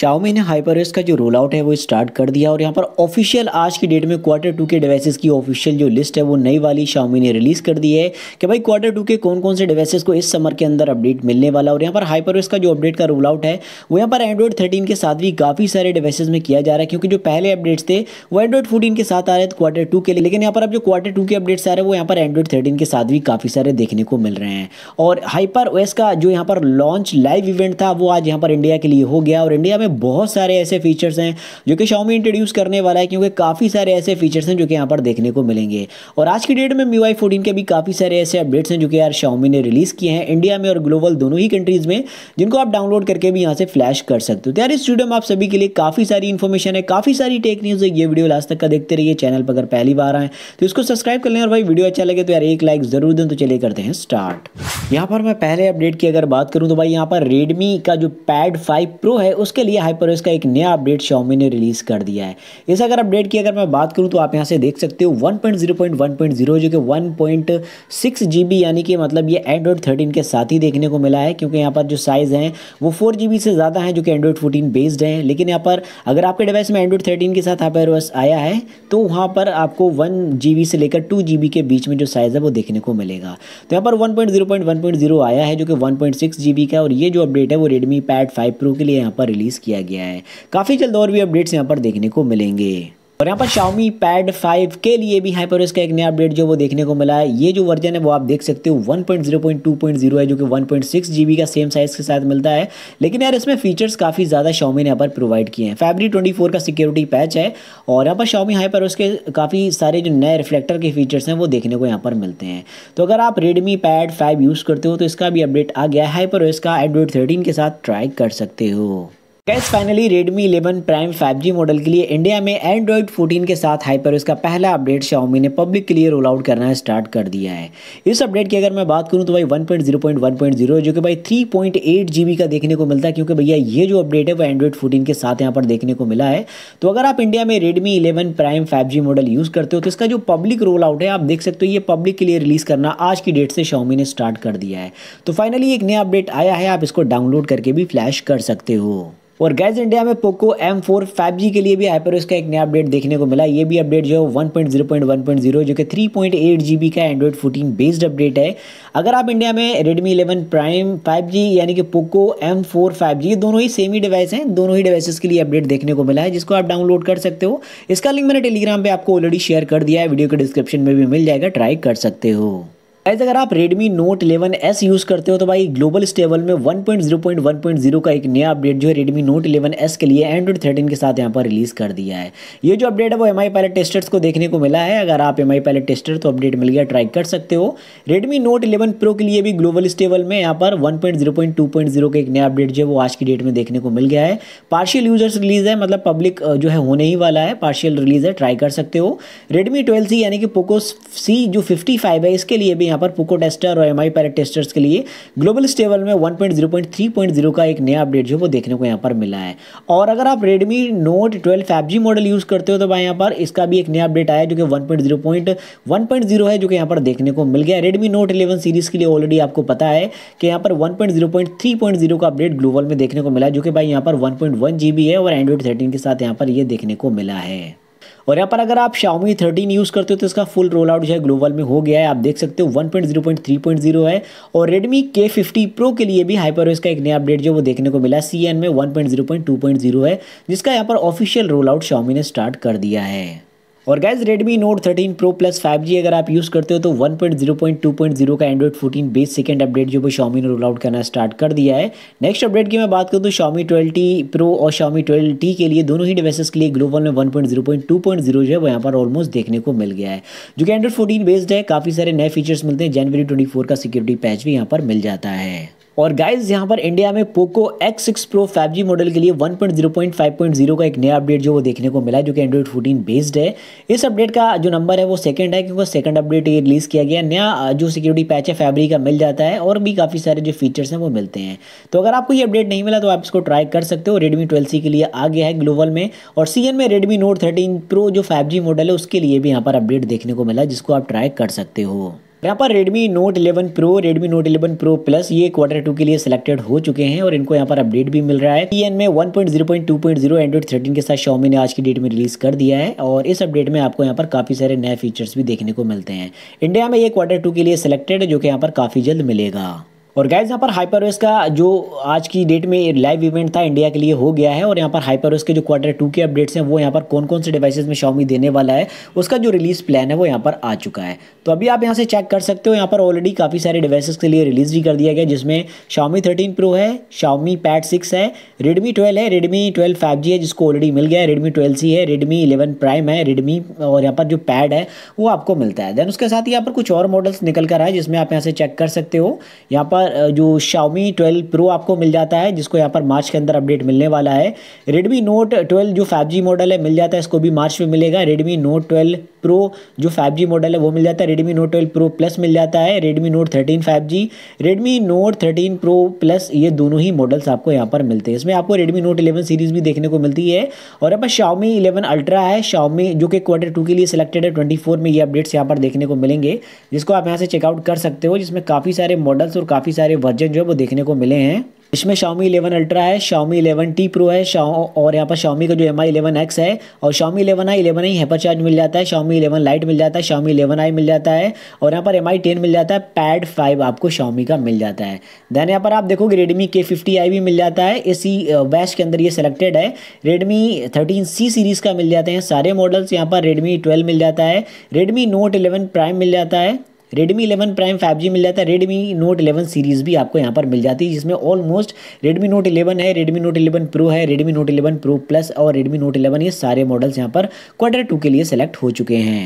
Xiaomi ने हाइपरएस का जो रोल आउट है वो स्टार्ट कर दिया और यहाँ पर ऑफिशियल आज की डेट में क्वार्टर टू के डिवाइसेस की ऑफिशियल जो लिस्ट है वो नई वाली शाओमी ने रिलीज़ कर दी है कि भाई क्वार्टर टू के कौन कौन से डिवाइसेस को इस समर के अंदर अपडेट मिलने वाला और यहाँ पर हाइपरएस का जो अपडेट का रोल आउट है वो यहाँ पर एंड्रॉइड थर्टीन के साथ भी काफ़ी सारे डिवाइसेज में किया जा रहा है क्योंकि जो पहले अपडेट्स थे वो एंड्रॉइड फोर्टीन के साथ आ रहे थे क्वार्टर टू के लिए लेकिन यहाँ पर अब जो क्वार्टर टू के अपडेट्स आ रहे हैं वो यहाँ पर एंड्रॉइड थर्टीन के साथ भी काफ़ी सारे देखने को मिल रहे हैं और हाइपर का जो यहाँ पर लॉन्च लाइव इवेंट था वो आज यहाँ पर इंडिया के लिए हो गया और इंडिया में में बहुत सारे ऐसे फीचर्स हैं जो कि शाओमी इंट्रोड्यूस करने वाला है क्योंकि काफ़ी सारे ऐसे फीचर्स हैं जो कि यहाँ पर देखने को मिलेंगे और आज की डेट में मी वाई फोर्टीन के भी काफ़ी सारे ऐसे अपडेट्स हैं जो कि यार शाओमी ने रिलीज़ किए हैं इंडिया में और ग्लोबल दोनों ही कंट्रीज़ में जिनको आप डाउनलोड करके भी यहाँ से फ्लैश कर सकते हो तो यार इस वीडियो में आप सभी के लिए काफ़ी सारी इन्फॉर्मेशन है काफ़ी सारी टेक न्यूज़ है ये वीडियो लास्ट तक का देखते रहिए चैनल पर अगर पहली बार आए तो इसको सब्सक्राइब कर लें और भाई वीडियो अच्छा लगे तो यार एक लाइक ज़रूर दें तो चलिए करते हैं स्टार्ट यहाँ पर मैं पहले अपडेट की अगर बात करूँ तो भाई यहाँ पर रेडमी का जो पैड फाइव प्रो है उसके लिए हाइपरवेस का एक नया अपडेट शॉमी ने रिलीज़ कर दिया है इस अगर अपडेट की अगर मैं बात करूँ तो आप यहाँ से देख सकते हो 1.0.1.0 जो कि 1.6 जीबी यानी कि मतलब ये एंड्रॉइड 13 के साथ ही देखने को मिला है क्योंकि यहाँ पर जो साइज़ हैं वो फोर से ज़्यादा हैं जो कि एंड्रॉइड फोर्टीन बेस्ड हैं लेकिन यहाँ पर अगर आपके डिवाइस में एंड्रॉइड थर्टीन के साथ हाइपर आया है तो वहाँ पर आपको वन से लेकर टू के बीच में जो साइज़ है वो देखने को मिलेगा तो यहाँ पर वन आया है जो कि वन का और ये जो अपडेट है वो रेडमी पैड फाइव प्रो के लिए यहाँ पर रिलीज़ किया गया है काफ़ी जल्द और भी अपडेट्स यहाँ पर देखने को मिलेंगे और यहाँ पर Xiaomi Pad 5 के लिए भी हाइपर का एक नया अपडेट जो वो देखने को मिला है ये जो वर्जन है वो आप देख सकते हो 1.0.2.0 है जो कि 1.6 जीबी का सेम साइज़ के साथ मिलता है लेकिन यार इसमें फीचर्स काफ़ी ज़्यादा Xiaomi ने यहाँ पर प्रोवाइड किए हैं फैब्री 24 का सिक्योरिटी पैच है और यहाँ पर Xiaomi हाइपर के काफ़ी सारे जो नए रिफ्लेक्टर के फीचर्स हैं वो देखने को यहाँ पर मिलते हैं तो अगर आप रेडमी पैड फाइव यूज़ करते हो तो इसका भी अपडेट आ गया है का एंड्रॉइड थर्टीन के साथ ट्राई कर सकते हो guys finally Redmi 11 Prime 5G model के लिए इंडिया में Android 14 के साथ हाइपर इसका पहला अपडेट Xiaomi ने पब्लिक के लिए रोल आउट करना स्टार्ट कर दिया है इस अपडेट की अगर मैं बात करूं तो भाई 1.0.1.0 जो कि भाई 3.8 GB का देखने को मिलता है क्योंकि भैया ये जो अपडेट है वो Android 14 के साथ यहाँ पर देखने को मिला है तो अगर आप इंडिया में Redmi eleven prime five model use करते हो तो इसका जो पब्लिक रोल आउट है आप देख सकते हो ये पब्लिक के लिए रिलीज़ करना आज की डेट से शाओमी ने स्टार्ट कर दिया है तो फाइनली एक नया अपडेट आया है आप इसको डाउनलोड करके भी फ्लैश कर सकते हो और गैज इंडिया में Poco M four five G के लिए भी हाइपर का एक नया अपडेट देखने को मिला ये भी अपडेट जो है one point zero point one point zero जो कि three point eight G B का एंड्रॉइड फोर्टीन बेस्ड अपडेट है अगर आप इंडिया में Redmi eleven prime five G यानी कि Poco M four five G दोनों ही सेम ही डिवाइस हैं दोनों ही डिवाइसेस के लिए अपडेट देखने को मिला है जिसको आप डाउनलोड कर सकते हो इसका लिंक मैंने टेलीग्राम पर आपको ऑलरेडी शेयर कर दिया है वीडियो के डिस्क्रिप्शन में भी मिल जाएगा ट्राई कर सकते हो गाइज अगर आप Redmi Note 11s यूज़ करते हो तो भाई ग्लोबल स्टेबल में 1.0.1.0 का एक नया अपडेट जो है Redmi Note 11s के लिए एंड्रॉइड 13 के साथ यहाँ पर रिलीज़ कर दिया है ये जो अपडेट है वो एम आई Testers टेस्टर्स को देखने को मिला है अगर आप एम आई Tester टेस्टर तो अपडेट मिल गया ट्राई कर सकते हो रेडमी नोट इलेवन प्रो के लिए भी ग्लोबल स्टेबल में यहाँ पर 1.0.2.0 का एक नया अपडेट जो है वो आज की डेट में देखने को मिल गया है पार्शियल यूजर्स रिलीज है मतलब पब्लिक जो है होने ही वाला है पार्शियल रिलीज है ट्राई कर सकते हो रेडमी ट्वेल्व सी यानी कि पोको सी जो फिफ्टी है इसके लिए भी यहाँ यहाँ पर पोको टेस्टर और एम आई टेस्टर्स के लिए ग्लोबल स्टेबल में वन 1.0.3.0 का एक नया अपडेट जो वो देखने को यहाँ पर मिला है और अगर आप Redmi note twelve five model use करते हो तो भाई यहाँ पर इसका भी एक नया अपडेट आया जो कि वन पॉइंट है जो कि यहाँ पर देखने को मिल गया रेडमी नोट इलेवन सीरीज़ के लिए ऑलरेडी आपको पता है कि यहाँ पर वन पॉइंट का अपडेट ग्लोबल में देखने को मिला जो कि भाई यहाँ पर वन है और एंड्रॉइड थर्टीन के साथ यहाँ पर ये देखने को मिला है और यहाँ पर अगर आप शाओमी थर्टीन यूज़ करते हो तो इसका फुल रोल आउट जो है ग्लोबल में हो गया है आप देख सकते हो one point zero point three point zero है और रेडमी के फिफ्टी प्रो के लिए भी हाइपर का एक नया अपडेट जो वो देखने को मिला सी एन में one point zero point two point zero है जिसका यहाँ पर ऑफिशियल रोल आउट शाओमी ने स्टार्ट कर दिया है और guys Redmi Note 13 Pro plus 5G अगर आप यूज़ करते हो तो 1.0.2.0 का Android 14 बेस सेकेंड अपडेट जो भी Xiaomi ने रोल आउट करना स्टार्ट कर दिया है नेक्स्ट अपडेट की मैं बात करूँ तो Xiaomi 12T Pro और Xiaomi 12T के लिए दोनों ही डिवाइसेस के लिए ग्लोबल में 1.0.2.0 जो है वो यहाँ पर ऑलमोस्ट देखने को मिल गया है जो कि एंड्रॉइड फोर्टीन बेस्ड है काफ़ी सारे नए फीचर्स मिलते हैं जनवरी ट्वेंटी का सिक्योरिटी पैच भी यहाँ पर मिल जाता है और गाइज यहाँ पर इंडिया में Poco X six pro five G model के लिए one point zero point five point zero का एक नया अपडेट जो वो देखने को मिला है जो कि एंड्रॉइड फोर्टीन बेस्ड है इस अपडेट का जो नंबर है वो सेकंड है क्योंकि सेकंड अपडेट ये रिलीज़ किया गया नया जो सिक्योरिटी पैच है फैब्री का मिल जाता है और भी काफ़ी सारे जो फीचर्स हैं वो मिलते हैं तो अगर आपको ये अपडेट नहीं मिला तो आप इसको ट्राई कर सकते हो रेडमी ट्वेल्व सी के लिए आ गया है ग्लोबल में और सी में रेडमी नोट थर्टीन प्रो जो फाइव जी मॉडल है उसके लिए भी यहाँ पर अपडेट देखने को मिला जिसको आप ट्राई कर सकते हो यहाँ पर Redmi Note 11 Pro, Redmi Note 11 Pro Plus ये क्वार्टर टू के लिए सिलेक्टेड हो चुके हैं और इनको यहाँ पर अपडेट भी मिल रहा है टी में 1.0.2.0 एंड्रॉइड 13 के साथ शॉमी ने आज की डेट में रिलीज कर दिया है और इस अपडेट में आपको यहाँ पर काफ़ी सारे नए फीचर्स भी देखने को मिलते हैं इंडिया में ये क्वार्टर टू के लिए सिलेक्टेड जो कि यहाँ पर काफ़ी जल्द मिलेगा और गैस यहाँ पर हाइपरवेस का जो आज की डेट में लाइव इवेंट था इंडिया के लिए हो गया है और यहाँ पर हाइपरवेस के जो क्वार्टर टू के अपडेट्स हैं वो यहाँ पर कौन कौन से डिवाइसेस में शॉमी देने वाला है उसका जो रिलीज़ प्लान है वो यहाँ पर आ चुका है तो अभी आप यहाँ से चेक कर सकते हो यहाँ पर ऑलरेडी काफ़ी सारे डिवाइसेज के लिए रिलीज़ भी कर दिया गया जिसमें शॉमी थर्टीन प्रो है शॉमी पैड सिक्स है रेडमी ट्वेल्व है रेडमी ट्वेल्व फाइव है जिसको ऑलरेडी मिल गया है रेडमी ट्वेल्व सी है रेडमी इलेवन प्राइम है रेडमी और यहाँ पर जो पैड है वो आपको मिलता है देन उसके साथ यहाँ पर कुछ और मॉडल्स निकल कर आए जिसमें आप यहाँ से चेक कर सकते हो यहाँ पर पर जो Xiaomi 12 Pro आपको मिल जाता है जिसको यहाँ पर मार्च के अंदर अपडेट मिलने वाला है Redmi Note 12 जो 5G मॉडल है मिल जाता है इसको भी मार्च में मिलेगा Redmi Note 12 Pro जो 5G मॉडल है वो मिल जाता है Redmi Note 12 Pro Plus मिल जाता है Redmi Note 13 5G Redmi Note 13 Pro Plus ये दोनों ही मॉडल्स आपको यहाँ पर मिलते हैं इसमें आपको Redmi Note 11 सीरीज़ भी देखने को मिलती है और यहाँ पर Xiaomi 11 Ultra है Xiaomi जो कि क्वार्टर टू के लिए सिलेक्टेड है ट्वेंटी में ये अपडेट्स यहाँ पर देखने को मिलेंगे जिसको आप यहाँ से चेकआउट कर सकते हो जिसमें काफ़ी सारे मॉडल्स और काफ़ी काफ़ी सारे वर्जन जो है वो देखने को मिले हैं इसमें Xiaomi 11 अल्ट्रा है Xiaomi 11T Pro है और यहाँ पर Xiaomi का जो एम आई इलेवन एक्स है और Xiaomi 11i 11 ही हेपर चार्ज मिल जाता है Xiaomi 11 लाइट मिल जाता है Xiaomi 11i मिल जाता है और यहाँ पर एम आई टेन मिल जाता है पैड फाइव आपको Xiaomi का मिल जाता है देन यहाँ पर आप देखोगे रेडमी के फिफ्टी आई भी मिल जाता है इसी बैच के अंदर ये सेलेक्टेड है रेडमी थर्टीन सी सीरीज़ का मिल जाते हैं सारे मॉडल्स यहाँ पर रेडमी ट्वेल्व मिल जाता है रेडमी नोट इलेवन प्राइम मिल जाता है रेडमी इलेवन प्राइम फाइव मिल जाता है रेडमी नोट इलेवन सीरीज़ भी आपको यहाँ पर मिल जाती है जिसमें ऑलमोस्ट रेडमी नोट इलेवन है रेडमी नोट इलेवन प्रो है Redmi note eleven pro plus और रेडमी नोट इलेवन ये सारे मॉडल्स यहाँ पर क्वार्टर टू के लिए सेलेक्ट हो चुके हैं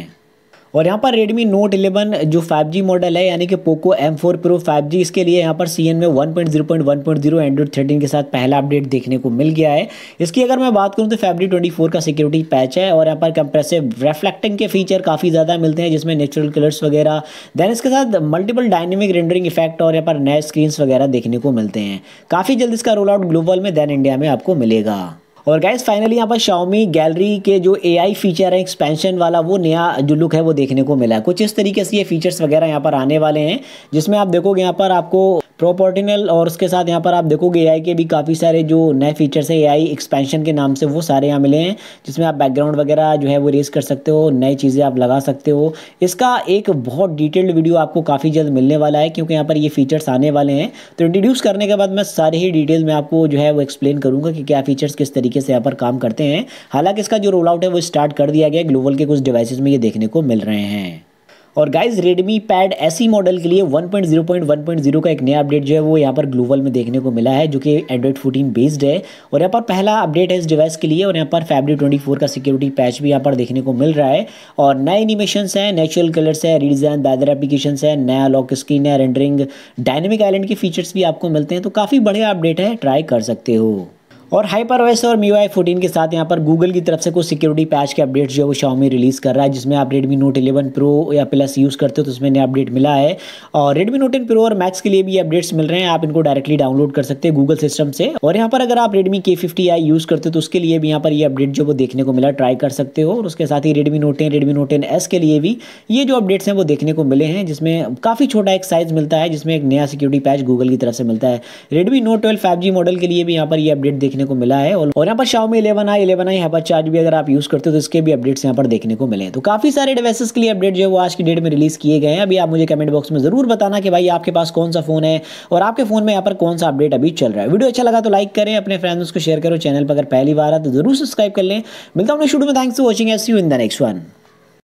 और यहाँ पर रेडमी नोट 11 जो 5G मॉडल है यानी कि पोको M4 Pro 5G इसके लिए यहाँ पर सी एन में one point point point zero zero one android thirteen के साथ पहला अपडेट देखने को मिल गया है इसकी अगर मैं बात करूँ तो फेबरी ट्वेंटी फोर का सिक्योरिटी पैच है और यहाँ पर कंप्रेसिव रेफ्लेक्टिंग के फीचर काफ़ी ज़्यादा मिलते हैं जिसमें नेचुरल कलर्स वगैरह देन इसके साथ मल्टीपल डायनेमिक रेंडरिंग इफेक्ट और यहाँ पर नए स्क्रीन वगैरह देखने को मिलते हैं काफ़ी जल्द इसका रोल आउट ग्लोबल में देन इंडिया में आपको मिलेगा और गाइज फाइनली यहाँ पर शाओमी गैलरी के जो आई फीचर है एक्सपेंशन वाला वो नया जो लुक है वो देखने को मिला है कुछ इस तरीके से ये फीचर्स वगैरह यहाँ पर आने वाले हैं जिसमें आप देखोगे यहाँ पर आपको प्रोपोर्टिनल और उसके साथ यहाँ पर आप देखोगे ए के भी काफ़ी सारे जो नए फीचर्स हैं ए आई एक्सपेंशन के नाम से वो सारे यहाँ मिले हैं जिसमें आप बैकग्राउंड वगैरह जो है वो रेस कर सकते हो नई चीज़ें आप लगा सकते हो इसका एक बहुत डिटेल्ड वीडियो आपको काफ़ी जल्द मिलने वाला है क्योंकि यहाँ पर ये फीचर्स आने वाले हैं तो इंट्रोड्यूस करने के बाद मैं सारे ही डिटेल में आपको जो है वो एक्सप्लेन करूँगा कि क्या फीचर्स किस तरीके से यहाँ पर काम करते हैं हालांकि इसका जो रोल आउट है वो स्टार्ट कर दिया गया ग्लोबल के कुछ डिवाइस में ये देखने को मिल रहे हैं और guys Redmi pad SE model के लिए 1.0.1.0 का एक नया अपडेट जो है वो यहाँ पर ग्लोबल में देखने को मिला है जो कि एंड्रॉइड 14 बेस्ड है और यहाँ पर पहला अपडेट है इस डिवाइस के लिए और यहाँ पर फैब्रिक 24 का सिक्योरिटी पैच भी यहाँ पर देखने को मिल रहा है और नए एनिमेशन है नेचुरल कलर्स है रीडिजाइन बैदर एप्लीकेशन है नया लॉक स्क्रीन है रेंडरिंग डायनेमिक आइलैंड के फीचर्स भी आपको मिलते हैं तो काफ़ी बढ़िया अपडेट है ट्राई कर सकते हो और हाइपरवाइजर और मीवाई फोर्टीन के साथ यहाँ पर गूगल की तरफ से कुछ सिक्योरिटी पैच के अपडेट जो है वो शाओमी रिलीज़ कर रहा है जिसमें आप रेडमी नोट इलेवन प्रो या प्लस यूज़ करते हो तो उसमें नया अपडेट मिला है और रेडमी नोट इन प्रो और मैक्स के लिए भी अपडेट्स मिल रहे हैं आप इनको डायरेक्टली डाउनलोड कर सकते हैं गूगल सिस्टम से और यहाँ पर अगर आप रेडमी के फिफ्टी आई यूज़ करते हो तो उसके लिए भी यहाँ पर ये अपडेट जो वो देखने को मिला ट्राई कर सकते हो और उसके साथ ही Redmi note ten Redmi note ten S के लिए भी ये जो अपडेट्स हैं वो देखने को मिले हैं जिसमें काफ़ी छोटा एक साइज़ मिलता है जिसमें एक नया सिक्योरिटी पैच गूगल की तरफ से मिलता है Redmi note twelve five model के लिए भी यहाँ पर ये अपडेट देखने देखने को मिला है और यहाँ पर Xiaomi eleven I eleven I hyper charge भी अगर आप यूज करते हो तो इसके भी अपडेट्स यहाँ पर देखने को मिले तो काफी सारे डिवाइसेस के लिए अपडेट जो है वो आज की डेट में रिलीज किए गए हैं अभी आप मुझे कमेंट बॉक्स में जरूर बताना कि भाई आपके पास कौन सा फोन है और आपके फोन में यहाँ पर कौन सा अपडेट अभी चल रहा है वीडियो अच्छा लगा तो लाइक करें अपने फ्रेंड्स को शेयर करो चैनल पर अगर पहली बार आ तो जरूर सब्सक्राइब कर लें मिलता हूँ शुरू में thanks for watching see you in the next one